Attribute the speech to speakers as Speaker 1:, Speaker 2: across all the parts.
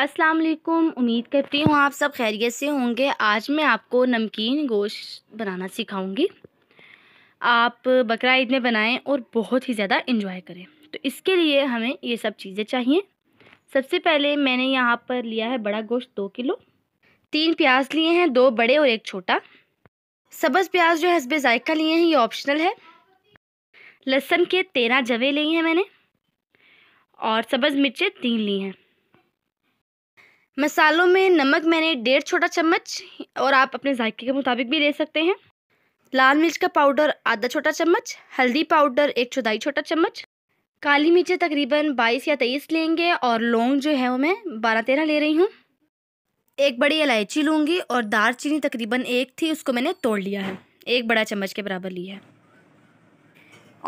Speaker 1: अस्सलाम वालेकुम उम्मीद करती हूँ आप सब खैरियत से होंगे आज मैं आपको नमकीन गोश्त बनाना सिखाऊंगी आप बकरा ईद में बनाएं और बहुत ही ज़्यादा इन्जॉय करें तो इसके लिए हमें ये सब चीज़ें चाहिए सबसे पहले मैंने यहाँ पर लिया है बड़ा गोश्त दो किलो तीन प्याज लिए हैं दो बड़े और एक छोटा सब्ज़ प्याज जो हसब हसबे जायका लिए हैं ये ऑप्शनल है लहसुन के तेरह जवे लिए हैं मैंने और सब्ज़ मिर्चें तीन ली हैं मसालों में नमक मैंने डेढ़ छोटा चम्मच और आप अपने जायके के मुताबिक भी ले सकते हैं लाल मिर्च का पाउडर आधा छोटा चम्मच हल्दी पाउडर एक चौथाई छोटा चम्मच काली मिर्चें तकरीबन 22 या 23 लेंगे और लौंग जो है वो मैं 12-13 ले रही हूँ एक बड़ी इलायची लूँगी और दार चीनी तकरीबन एक थी उसको मैंने तोड़ लिया है एक बड़ा चम्मच के बराबर लिया है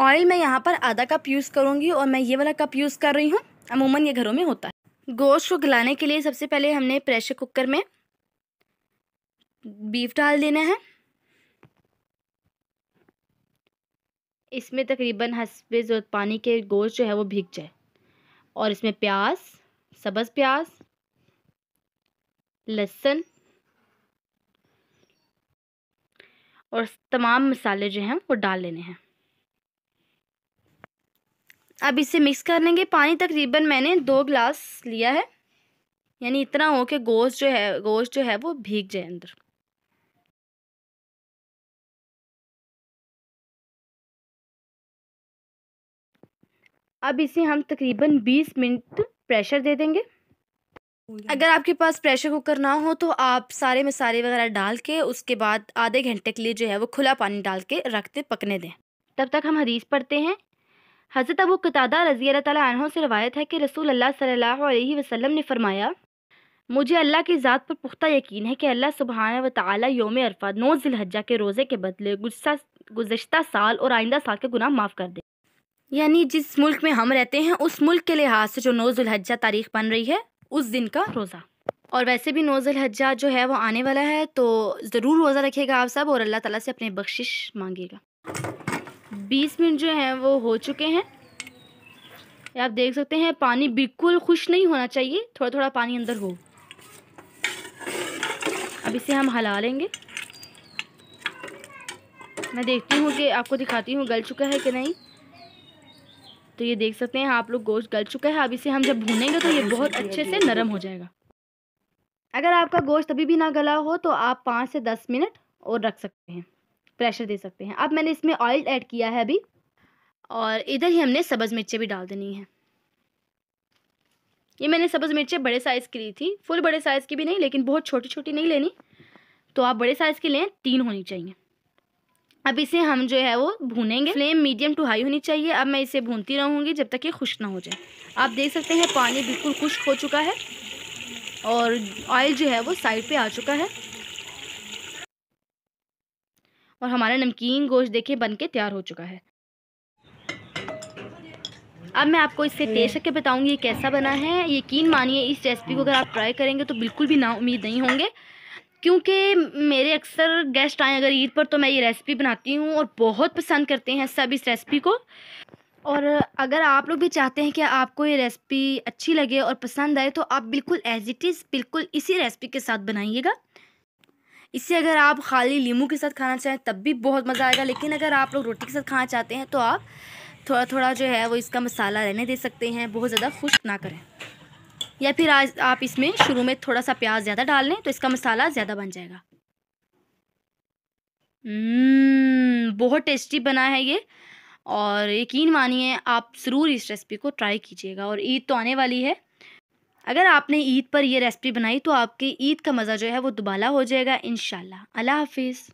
Speaker 1: ऑयल मैं यहाँ पर आधा कप यूज़ करूँगी और मैं ये वाला कप यूज़ कर रही हूँ अमूमन ये घरों में होता है गोश्त को गलाने के लिए सबसे पहले हमने प्रेशर कुकर में बीफ डाल देना है इसमें तकरीबन हसबे ज़रूरत पानी के गोश्त जो है वो भीग जाए और इसमें प्याज सब्ज़ प्याज लहसुन और तमाम मसाले जो हैं वो डाल लेने हैं अब इसे मिक्स कर लेंगे पानी तकरीबन मैंने दो ग्लास लिया है यानी इतना हो कि गोश्त जो है गोश्त जो है वो भीग जाए अंदर अब इसे हम तकरीबन 20 मिनट प्रेशर दे देंगे अगर आपके पास प्रेशर कुकर ना हो तो आप सारे मसाले वगैरह डाल के उसके बाद आधे घंटे के लिए जो है वो खुला पानी डाल के रख दे पकने दें तब तक हम हरीज पढ़ते हैं हज़रत अबू कतादा रज़ी अल्लाह से रवायत है कि रसूल अल्लाह सल्लल्लाहु अलैहि वसल्लम ने फरमाया मुझे अल्लाह की ज़ात पर पुख्ता यकीन है कि अल्लाह सुबहाना व ताली योम अरफा नौ जिलहजा के रोज़े के बदले गुस्सा गुज्त साल और आइंदा साल के गुनाह माफ़ कर दे यानी जिस मुल्क में हम रहते हैं उस मुल्क के लिहाज से जो नौ जुल्हजा तारीख बन रही है उस दिन का रोज़ा और वैसे भी नौ जो है वो आने वाला है तो ज़रूर रोज़ा रखेगा आप सब और अल्लाह ताला से अपनी बख्शिश मांगेगा बीस मिनट जो हैं वो हो चुके हैं आप देख सकते हैं पानी बिल्कुल खुश नहीं होना चाहिए थोड़ा थोड़ा पानी अंदर हो अब इसे हम हला लेंगे मैं देखती हूँ कि आपको दिखाती हूँ गल चुका है कि नहीं तो ये देख सकते हैं आप लोग गोश्त गल चुका है अब इसे हम जब भूनेंगे तो ये बहुत अच्छे से नरम हो जाएगा अगर आपका गोश्त अभी भी ना गला हो तो आप पाँच से दस मिनट और रख सकते हैं प्रेशर दे सकते हैं अब मैंने इसमें ऑयल ऐड किया है अभी और इधर ही हमने सब्ज़ मिर्चें भी डाल देनी है ये मैंने सब्ज़ मिर्चें बड़े साइज़ की ली थी फुल बड़े साइज़ की भी नहीं लेकिन बहुत छोटी छोटी नहीं लेनी तो आप बड़े साइज़ की लें तीन होनी चाहिए अब इसे हम जो है वो भूनेंगे फ्लेम मीडियम टू हाई होनी चाहिए अब मैं इसे भूनती रहूँगी जब तक ये खुश्क ना हो जाए आप देख सकते हैं पानी बिल्कुल खुश्क हो चुका है और ऑयल जो है वो साइड पे आ चुका है और हमारा नमकीन गोश्त देखिए बन के तैयार हो चुका है अब मैं आपको इससे टेस्ट करके बताऊंगी ये कैसा बना है यकीन मानिए इस रेसिपी को अगर आप ट्राई करेंगे तो बिल्कुल भी ना उम्मीद नहीं होंगे क्योंकि मेरे अक्सर गेस्ट आए अगर ईद पर तो मैं ये रेसिपी बनाती हूँ और बहुत पसंद करते हैं सब इस रेसिपी को और अगर आप लोग भी चाहते हैं कि आपको ये रेसिपी अच्छी लगे और पसंद आए तो आप बिल्कुल एज इट इज़ बिल्कुल इसी रेसिपी के साथ बनाइएगा इसे अगर आप खाली लीमू के साथ खाना चाहें तब भी बहुत मज़ा आएगा लेकिन अगर आप लोग रोटी के साथ खाना चाहते हैं तो आप थोड़ा थोड़ा जो है वो इसका मसाला रहने दे सकते हैं बहुत ज़्यादा खुश ना करें या फिर आज आप इसमें शुरू में थोड़ा सा प्याज ज़्यादा डाल लें तो इसका मसाला ज़्यादा बन जाएगा हम्म, बहुत टेस्टी बना है ये और यकीन मानिए आप ज़रूर इस रेसिपी को ट्राई कीजिएगा और ईद तो आने वाली है अगर आपने ईद पर यह रेसिपी बनाई तो आपकी ईद का मज़ा जो है वो दुबाला हो जाएगा इन अल्लाह हाफिज़